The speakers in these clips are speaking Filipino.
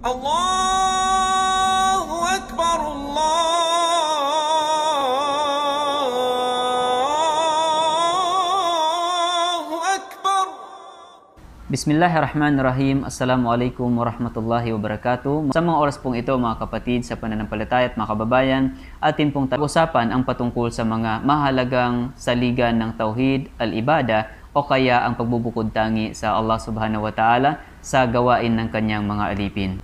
الله أكبر الله أكبر بسم الله الرحمن الرحيم Assalamu alaikum warahmatullahi wabarakatuh Sa mga oras pong ito mga kapatid sa pananampalataya at mga kababayan atin pong tag-usapan ang patungkol sa mga mahalagang saligan ng tauhid, al-ibada o kaya ang pagbubukod tangi sa Allah subhanahu wa ta'ala sa gawain ng kanyang mga alipin.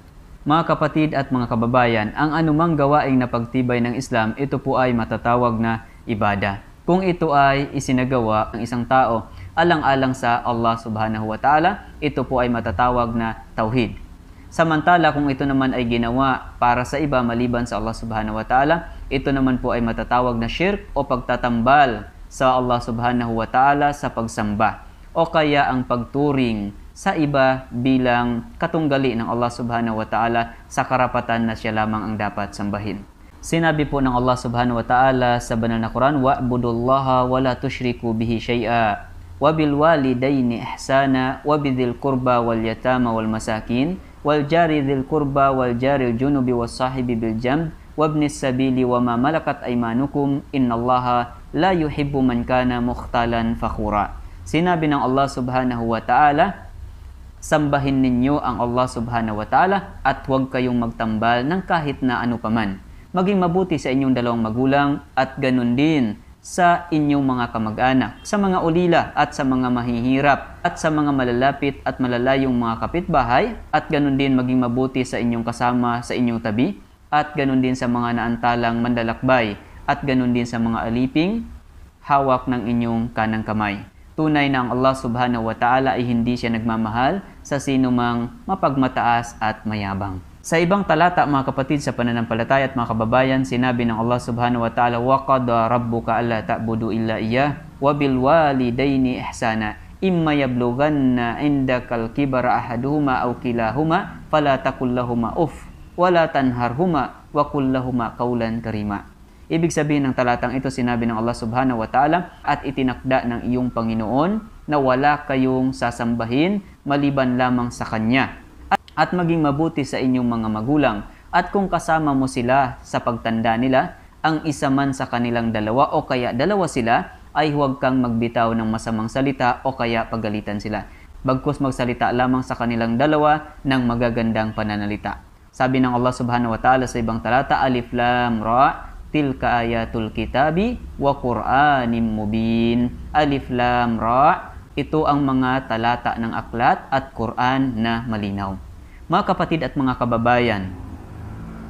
Mga kapatid at mga kababayan, ang anumang gawaing napagtibay ng Islam, ito po ay matatawag na ibada. Kung ito ay isinagawa ng isang tao, alang-alang sa Allah subhanahu wa ta'ala, ito po ay matatawag na tauhid. Samantala kung ito naman ay ginawa para sa iba maliban sa Allah subhanahu wa ta'ala, ito naman po ay matatawag na shirk o pagtatambal sa Allah subhanahu wa ta'ala sa pagsamba o kaya ang pagturing sa iba bilang katunggali ng Allah subhanahu wa ta'ala sa karapatan na siya lamang ang dapat sambahin. Sinabi po ng Allah subhanahu wa ta'ala sa banal na Quran, wa'budullaha wa la tushriku bihi shay'a wa bil walidayni ihsana wa bidhil qurba wal yatama wal masakin wal jari dhil qurba wal jari junubi was sahibi bil jamb wabnis sabili wa ma malakat aymanukum innallaha la yuhibbu man kana mukhtalan fakhura. Sinabi ng Allah subhanahu wa ta'ala, sambahin ninyo ang Allah subhanahu wa ta'ala at huwag kayong magtambal ng kahit na ano paman. Maging mabuti sa inyong dalawang magulang at ganun din sa inyong mga kamag-anak, sa mga ulila at sa mga mahihirap at sa mga malalapit at malalayong mga kapitbahay at ganun din maging mabuti sa inyong kasama sa inyong tabi at ganun din sa mga naantalang mandalakbay at ganun din sa mga aliping hawak ng inyong kanang kamay. Tunay na ang Allah subhanahu wa ta'ala ay hindi siya nagmamahal sa sinumang mapagmataas at mayabang. Sa ibang talata mga kapatid sa pananampalataya at mga kababayan, sinabi ng Allah subhanahu wa ta'ala, وَقَدَ رَبُّكَ أَلَّا تَعْبُدُوا إِلَّا إِيَّهُ وَبِالْوَالِدَيْنِ إِحْسَانًا imma yablughanna indakal kibara أَحَدُهُمَا aw kilahuma fala تَقُلْ لَهُمَا أُفْ وَلَا tanharhuma wa لَهُمَا قَوْلًا كَرِيمًا Ibig sabihin ng talatang ito, sinabi ng Allah subhanahu wa ta'ala, at itinakda ng iyong Panginoon na wala kayong sasambahin maliban lamang sa Kanya. At maging mabuti sa inyong mga magulang at kung kasama mo sila sa pagtanda nila, ang isa man sa kanilang dalawa o kaya dalawa sila, ay huwag kang magbitaw ng masamang salita o kaya pagalitan sila. Bagkus magsalita lamang sa kanilang dalawa ng magagandang pananalita. Sabi ng Allah subhanahu wa ta'ala sa ibang talata, Alif Lam Ra, tilka ayatul kitabi wa qur'anim mubin alif lam ra ito ang mga talata ng aklat at Quran na malinaw mga kapatid at mga kababayan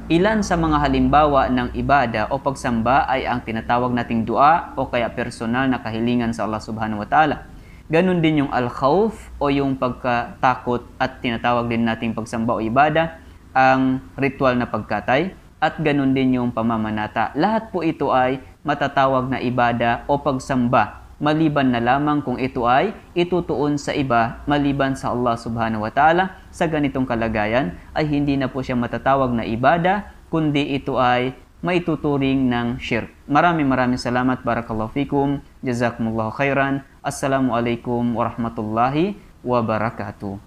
ilan sa mga halimbawa ng ibada o pagsamba ay ang tinatawag nating dua o kaya personal na kahilingan sa Allah subhanahu wa ta'ala ganun din yung al-khawf o yung pagkatakot at tinatawag din nating pagsamba o ibada ang ritual na pagkatay at ganun din yung pamamanata. Lahat po ito ay matatawag na ibada o pagsamba maliban na lamang kung ito ay itutuon sa iba maliban sa Allah subhanahu wa ta'ala sa ganitong kalagayan ay hindi na po siya matatawag na ibada kundi ito ay maituturing ng shirk. Maraming maraming salamat. Barakallahu fikum. Jazakumullahu khairan. Assalamualaikum warahmatullahi wabarakatuh.